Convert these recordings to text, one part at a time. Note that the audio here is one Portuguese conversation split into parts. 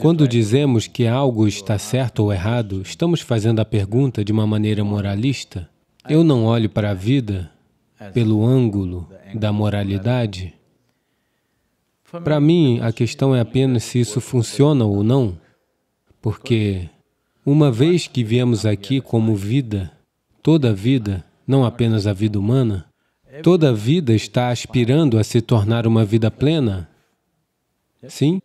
Quando dizemos que algo está certo ou errado, estamos fazendo a pergunta de uma maneira moralista. Eu não olho para a vida pelo ângulo da moralidade. Para mim, a questão é apenas se isso funciona ou não, porque uma vez que viemos aqui como vida, toda a vida, não apenas a vida humana, toda a vida está aspirando a se tornar uma vida plena. Sim?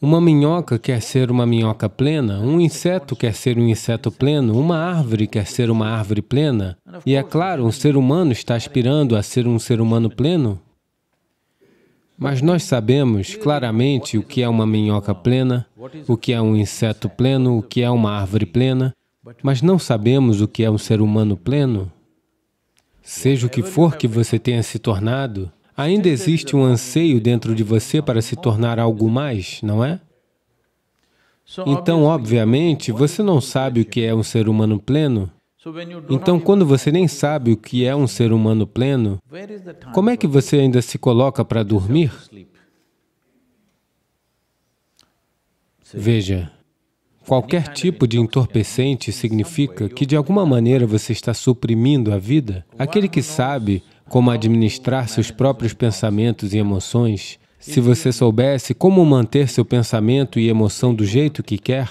Uma minhoca quer ser uma minhoca plena, um inseto quer ser um inseto pleno, uma árvore quer ser uma árvore plena. E é claro, um ser humano está aspirando a ser um ser humano pleno. Mas nós sabemos claramente o que é uma minhoca plena, o que é um inseto pleno, o que é uma árvore plena, mas não sabemos o que é um ser humano pleno. Seja o que for que você tenha se tornado, Ainda existe um anseio dentro de você para se tornar algo mais, não é? Então, obviamente, você não sabe o que é um ser humano pleno. Então, quando você nem sabe o que é um ser humano pleno, como é que você ainda se coloca para dormir? Veja, qualquer tipo de entorpecente significa que, de alguma maneira, você está suprimindo a vida. Aquele que sabe como administrar seus próprios pensamentos e emoções, se você soubesse como manter seu pensamento e emoção do jeito que quer,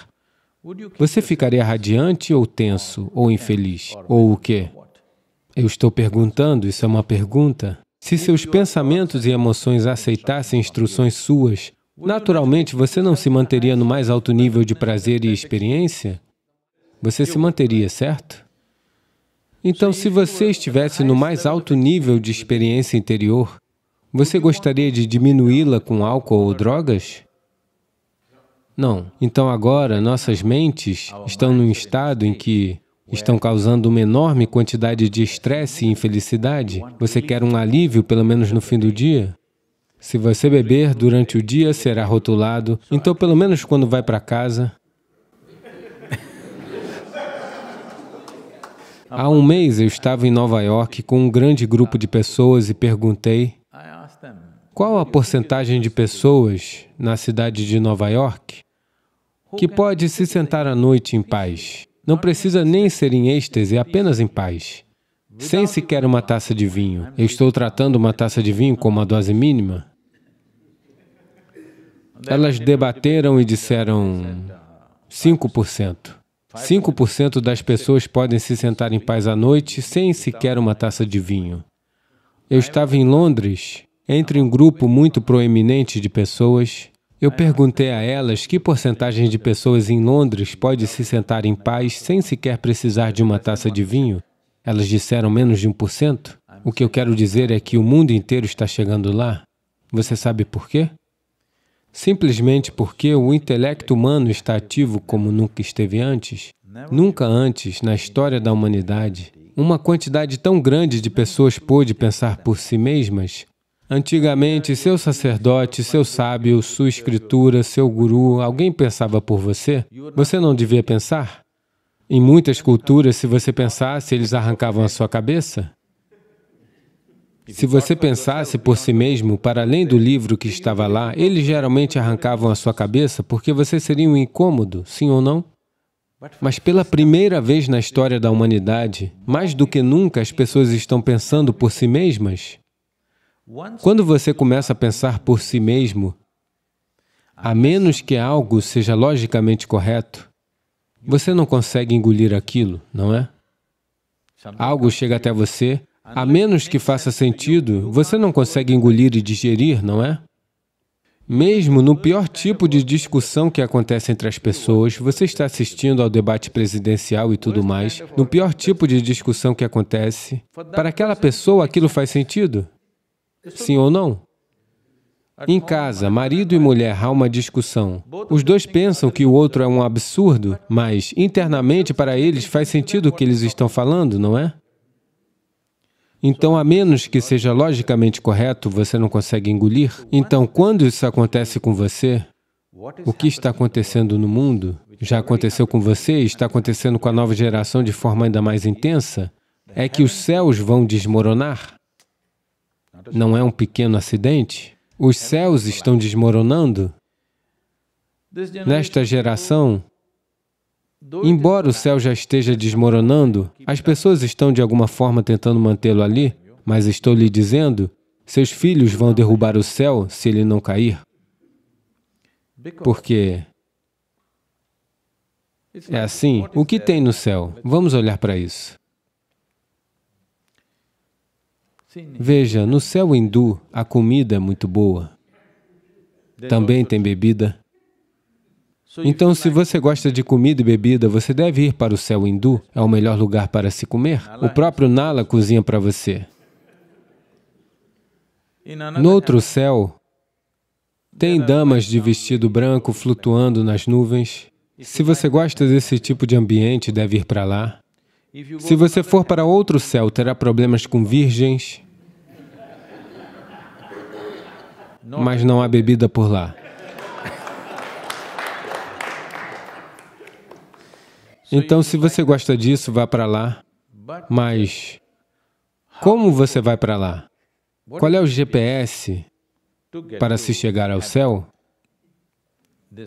você ficaria radiante ou tenso, ou infeliz, ou o quê? Eu estou perguntando, isso é uma pergunta. Se seus pensamentos e emoções aceitassem instruções suas, naturalmente você não se manteria no mais alto nível de prazer e experiência? Você se manteria, certo? Então, se você estivesse no mais alto nível de experiência interior, você gostaria de diminuí-la com álcool ou drogas? Não. Então agora, nossas mentes estão num estado em que estão causando uma enorme quantidade de estresse e infelicidade. Você quer um alívio, pelo menos no fim do dia? Se você beber durante o dia, será rotulado. Então, pelo menos quando vai para casa, Há um mês eu estava em Nova York com um grande grupo de pessoas e perguntei qual a porcentagem de pessoas na cidade de Nova York que pode se sentar à noite em paz. Não precisa nem ser em êxtase, é apenas em paz. Sem sequer uma taça de vinho. Eu estou tratando uma taça de vinho como a dose mínima. Elas debateram e disseram 5%. 5% das pessoas podem se sentar em paz à noite sem sequer uma taça de vinho. Eu estava em Londres, entre um grupo muito proeminente de pessoas. Eu perguntei a elas que porcentagem de pessoas em Londres pode se sentar em paz sem sequer precisar de uma taça de vinho. Elas disseram menos de 1%. O que eu quero dizer é que o mundo inteiro está chegando lá. Você sabe por quê? Simplesmente porque o intelecto humano está ativo como nunca esteve antes. Nunca antes, na história da humanidade, uma quantidade tão grande de pessoas pôde pensar por si mesmas. Antigamente, seu sacerdote, seu sábio, sua escritura, seu guru, alguém pensava por você? Você não devia pensar? Em muitas culturas, se você pensasse, eles arrancavam a sua cabeça. Se você pensasse por si mesmo, para além do livro que estava lá, eles geralmente arrancavam a sua cabeça porque você seria um incômodo, sim ou não? Mas pela primeira vez na história da humanidade, mais do que nunca as pessoas estão pensando por si mesmas. Quando você começa a pensar por si mesmo, a menos que algo seja logicamente correto, você não consegue engolir aquilo, não é? Algo chega até você, a menos que faça sentido, você não consegue engolir e digerir, não é? Mesmo no pior tipo de discussão que acontece entre as pessoas, você está assistindo ao debate presidencial e tudo mais, no pior tipo de discussão que acontece, para aquela pessoa aquilo faz sentido? Sim ou não? Em casa, marido e mulher, há uma discussão. Os dois pensam que o outro é um absurdo, mas internamente para eles faz sentido o que eles estão falando, não é? Então, a menos que seja logicamente correto, você não consegue engolir. Então, quando isso acontece com você, o que está acontecendo no mundo, já aconteceu com você e está acontecendo com a nova geração de forma ainda mais intensa, é que os céus vão desmoronar. Não é um pequeno acidente. Os céus estão desmoronando. Nesta geração, Embora o céu já esteja desmoronando, as pessoas estão de alguma forma tentando mantê-lo ali, mas estou lhe dizendo, seus filhos vão derrubar o céu se ele não cair. Porque é assim, o que tem no céu? Vamos olhar para isso. Veja, no céu hindu, a comida é muito boa. Também tem bebida. Então, se você gosta de comida e bebida, você deve ir para o céu hindu. É o melhor lugar para se comer. O é próprio Nala cozinha para você. É no outro céu, tem é damas de vestido branco flutuando nas nuvens. Se você gosta desse tipo de ambiente, deve ir para lá. Se você for para outro céu, terá problemas com virgens, mas não há bebida por lá. Então, se você gosta disso, vá para lá. Mas é, como você vai para lá? Qual é o GPS para se chegar ao céu?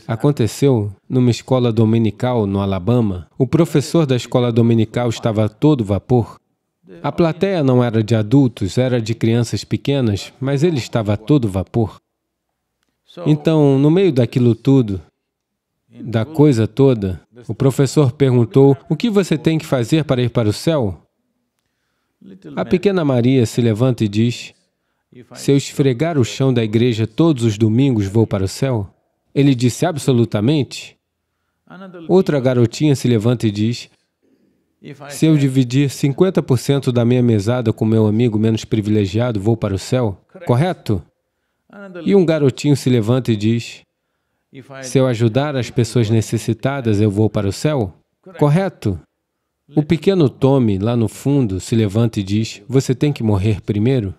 Aconteceu numa escola dominical no Alabama. O professor da escola dominical estava todo vapor. A plateia não era de adultos, era de crianças pequenas, mas ele estava todo vapor. Então, no meio daquilo tudo, da coisa toda, o professor perguntou, o que você tem que fazer para ir para o céu? A pequena Maria se levanta e diz, se eu esfregar o chão da igreja todos os domingos, vou para o céu? Ele disse, absolutamente. Outra garotinha se levanta e diz, se eu dividir 50% da minha mesada com meu amigo menos privilegiado, vou para o céu, correto? E um garotinho se levanta e diz, se eu ajudar as pessoas necessitadas, eu vou para o céu? Correto? O pequeno Tommy, lá no fundo, se levanta e diz, você tem que morrer primeiro?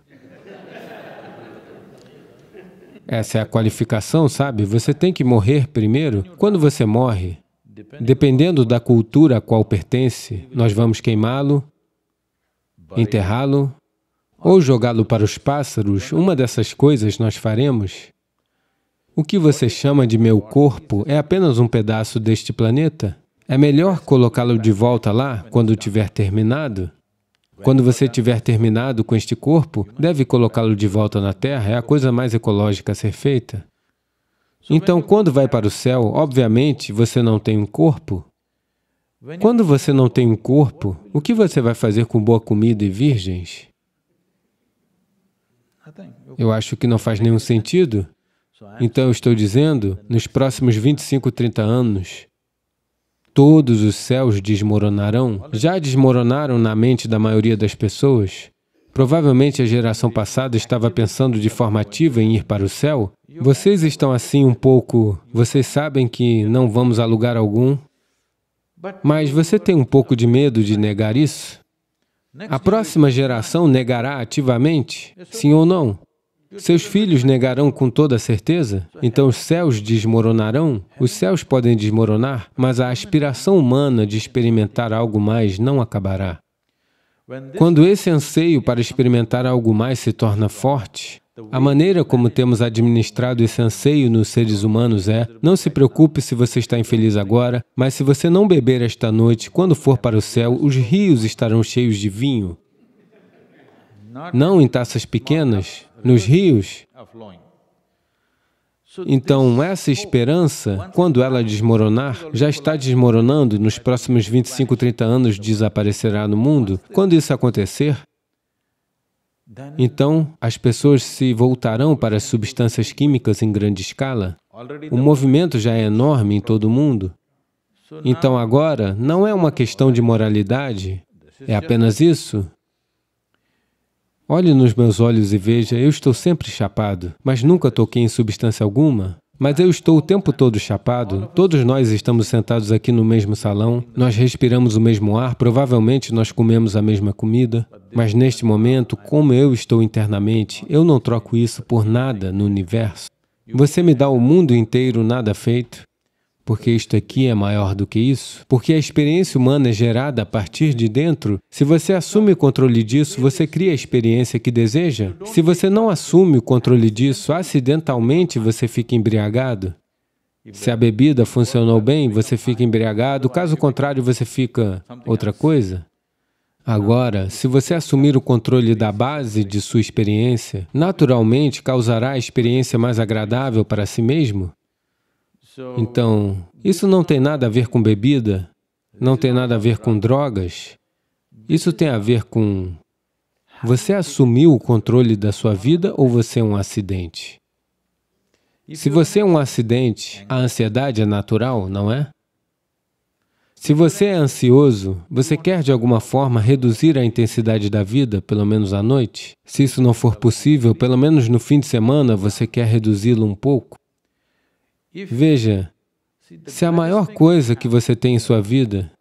Essa é a qualificação, sabe? Você tem que morrer primeiro. Quando você morre, dependendo da cultura a qual pertence, nós vamos queimá-lo, enterrá-lo ou jogá-lo para os pássaros, uma dessas coisas nós faremos. O que você chama de meu corpo é apenas um pedaço deste planeta? É melhor colocá-lo de volta lá quando tiver terminado? Quando você tiver terminado com este corpo, deve colocá-lo de volta na Terra, é a coisa mais ecológica a ser feita. Então, quando vai para o céu, obviamente você não tem um corpo. Quando você não tem um corpo, o que você vai fazer com boa comida e virgens? Eu acho que não faz nenhum sentido. Então eu estou dizendo, nos próximos 25, 30 anos, todos os céus desmoronarão. Já desmoronaram na mente da maioria das pessoas. Provavelmente a geração passada estava pensando de forma ativa em ir para o céu. Vocês estão assim um pouco... Vocês sabem que não vamos a lugar algum. Mas você tem um pouco de medo de negar isso? A próxima geração negará ativamente? Sim ou não? Seus filhos negarão com toda certeza? Então os céus desmoronarão? Os céus podem desmoronar, mas a aspiração humana de experimentar algo mais não acabará. Quando esse anseio para experimentar algo mais se torna forte, a maneira como temos administrado esse anseio nos seres humanos é: não se preocupe se você está infeliz agora, mas se você não beber esta noite, quando for para o céu, os rios estarão cheios de vinho. Não em taças pequenas, nos rios. Então, essa esperança, quando ela desmoronar, já está desmoronando nos próximos 25, 30 anos desaparecerá no mundo. Quando isso acontecer, então as pessoas se voltarão para as substâncias químicas em grande escala. O movimento já é enorme em todo o mundo. Então, agora, não é uma questão de moralidade, é apenas isso. Olhe nos meus olhos e veja, eu estou sempre chapado, mas nunca toquei em substância alguma. Mas eu estou o tempo todo chapado, todos nós estamos sentados aqui no mesmo salão, nós respiramos o mesmo ar, provavelmente nós comemos a mesma comida, mas neste momento, como eu estou internamente, eu não troco isso por nada no universo. Você me dá o mundo inteiro nada feito, porque isto aqui é maior do que isso? Porque a experiência humana é gerada a partir de dentro? Se você assume o controle disso, você cria a experiência que deseja? Se você não assume o controle disso, acidentalmente você fica embriagado? Se a bebida funcionou bem, você fica embriagado, caso contrário, você fica outra coisa? Agora, se você assumir o controle da base de sua experiência, naturalmente causará a experiência mais agradável para si mesmo? Então, isso não tem nada a ver com bebida, não tem nada a ver com drogas. Isso tem a ver com... Você assumiu o controle da sua vida ou você é um acidente? Se você é um acidente, a ansiedade é natural, não é? Se você é ansioso, você quer de alguma forma reduzir a intensidade da vida, pelo menos à noite? Se isso não for possível, pelo menos no fim de semana você quer reduzi-lo um pouco? Veja, se a maior coisa que você tem em sua vida,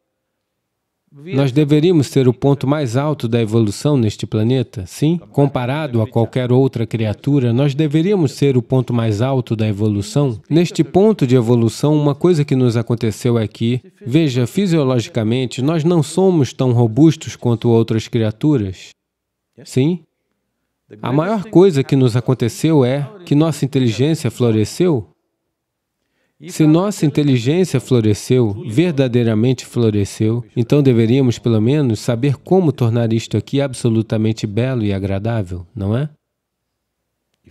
nós deveríamos ser o ponto mais alto da evolução neste planeta, sim? Comparado a qualquer outra criatura, nós deveríamos ser o ponto mais alto da evolução. Neste ponto de evolução, uma coisa que nos aconteceu é que, veja, fisiologicamente, nós não somos tão robustos quanto outras criaturas, sim? A maior coisa que nos aconteceu é que nossa inteligência floresceu, se nossa inteligência floresceu, verdadeiramente floresceu, então deveríamos, pelo menos, saber como tornar isto aqui absolutamente belo e agradável, não é?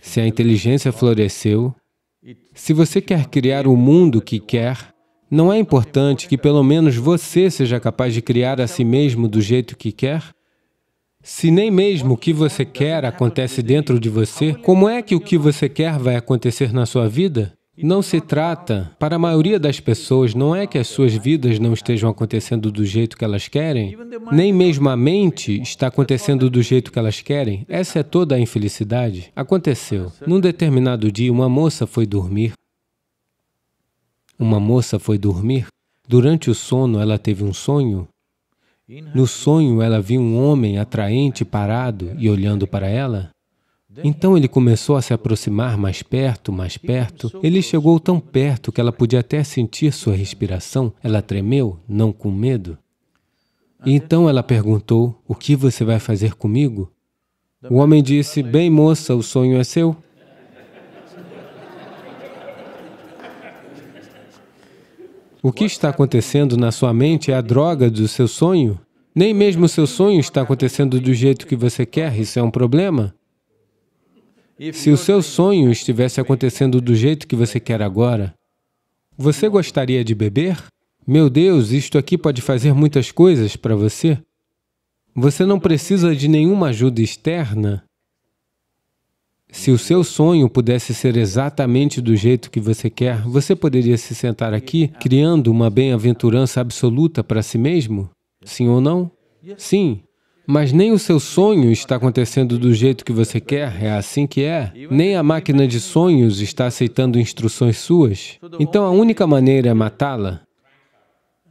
Se a inteligência floresceu, se você quer criar o mundo que quer, não é importante que pelo menos você seja capaz de criar a si mesmo do jeito que quer? Se nem mesmo o que você quer acontece dentro de você, como é que o que você quer vai acontecer na sua vida? Não se trata, para a maioria das pessoas, não é que as suas vidas não estejam acontecendo do jeito que elas querem, nem mesmo a mente está acontecendo do jeito que elas querem. Essa é toda a infelicidade. Aconteceu. Num determinado dia, uma moça foi dormir. Uma moça foi dormir. Durante o sono, ela teve um sonho. No sonho, ela viu um homem atraente parado e olhando para ela. Então ele começou a se aproximar mais perto, mais perto. Ele chegou tão perto que ela podia até sentir sua respiração. Ela tremeu, não com medo. E então ela perguntou, o que você vai fazer comigo? O homem disse, bem moça, o sonho é seu. O que está acontecendo na sua mente é a droga do seu sonho. Nem mesmo o seu sonho está acontecendo do jeito que você quer, isso é um problema. Se o seu sonho estivesse acontecendo do jeito que você quer agora, você gostaria de beber? Meu Deus, isto aqui pode fazer muitas coisas para você. Você não precisa de nenhuma ajuda externa. Se o seu sonho pudesse ser exatamente do jeito que você quer, você poderia se sentar aqui criando uma bem-aventurança absoluta para si mesmo? Sim ou não? Sim. Mas nem o seu sonho está acontecendo do jeito que você quer, é assim que é. Nem a máquina de sonhos está aceitando instruções suas. Então a única maneira é matá-la.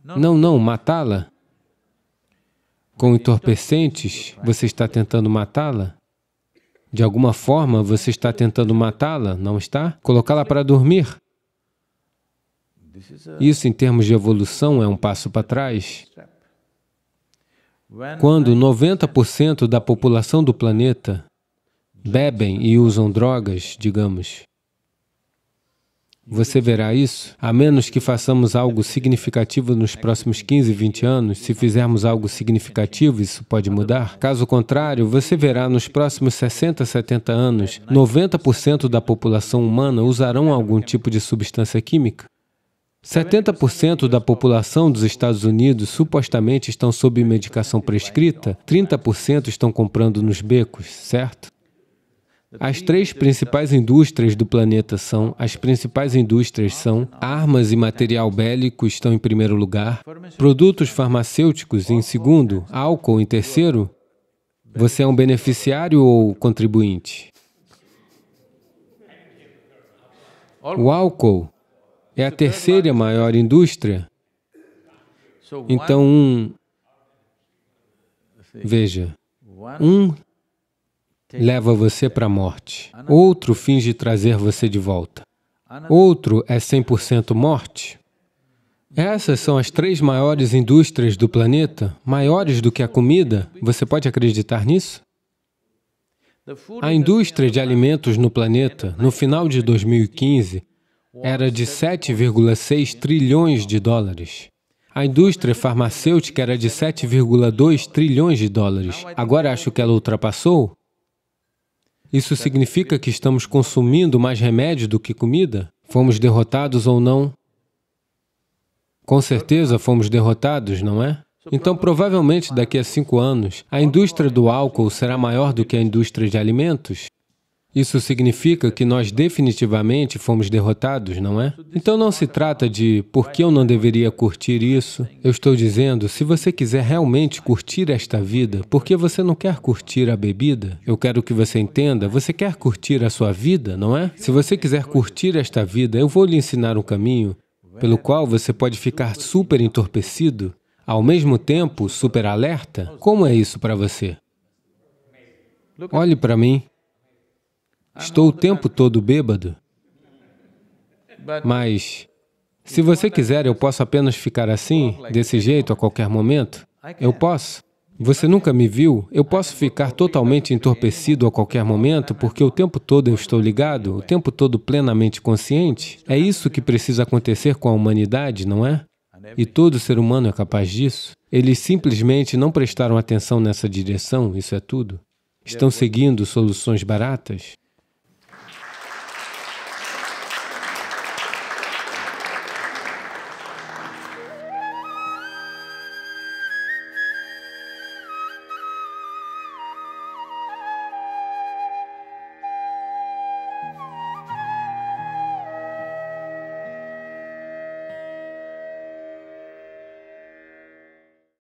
Não, não, matá-la. Com entorpecentes, você está tentando matá-la? De alguma forma, você está tentando matá-la, não está? Colocá-la para dormir. Isso, em termos de evolução, é um passo para trás. Quando 90% da população do planeta bebem e usam drogas, digamos, você verá isso, a menos que façamos algo significativo nos próximos 15, 20 anos. Se fizermos algo significativo, isso pode mudar. Caso contrário, você verá nos próximos 60, 70 anos, 90% da população humana usarão algum tipo de substância química. 70% da população dos Estados Unidos supostamente estão sob medicação prescrita, 30% estão comprando nos becos, certo? As três principais indústrias do planeta são, as principais indústrias são, armas e material bélico estão em primeiro lugar, produtos farmacêuticos em segundo, álcool em terceiro. Você é um beneficiário ou contribuinte? O álcool é a terceira maior indústria. Então, um. Veja, um leva você para a morte, outro finge trazer você de volta, outro é 100% morte. Essas são as três maiores indústrias do planeta, maiores do que a comida. Você pode acreditar nisso? A indústria de alimentos no planeta, no final de 2015, era de 7,6 trilhões de dólares. A indústria farmacêutica era de 7,2 trilhões de dólares. Agora acho que ela ultrapassou. Isso significa que estamos consumindo mais remédio do que comida? Fomos derrotados ou não? Com certeza fomos derrotados, não é? Então, provavelmente, daqui a cinco anos, a indústria do álcool será maior do que a indústria de alimentos? Isso significa que nós definitivamente fomos derrotados, não é? Então não se trata de por que eu não deveria curtir isso. Eu estou dizendo, se você quiser realmente curtir esta vida, por que você não quer curtir a bebida? Eu quero que você entenda, você quer curtir a sua vida, não é? Se você quiser curtir esta vida, eu vou lhe ensinar um caminho pelo qual você pode ficar super entorpecido, ao mesmo tempo super alerta. Como é isso para você? Olhe para mim. Estou o tempo todo bêbado, mas se você quiser, eu posso apenas ficar assim, desse jeito, a qualquer momento. Eu posso. Você nunca me viu? Eu posso ficar totalmente entorpecido a qualquer momento porque o tempo todo eu estou ligado, o tempo todo plenamente consciente? É isso que precisa acontecer com a humanidade, não é? E todo ser humano é capaz disso. Eles simplesmente não prestaram atenção nessa direção, isso é tudo. Estão seguindo soluções baratas.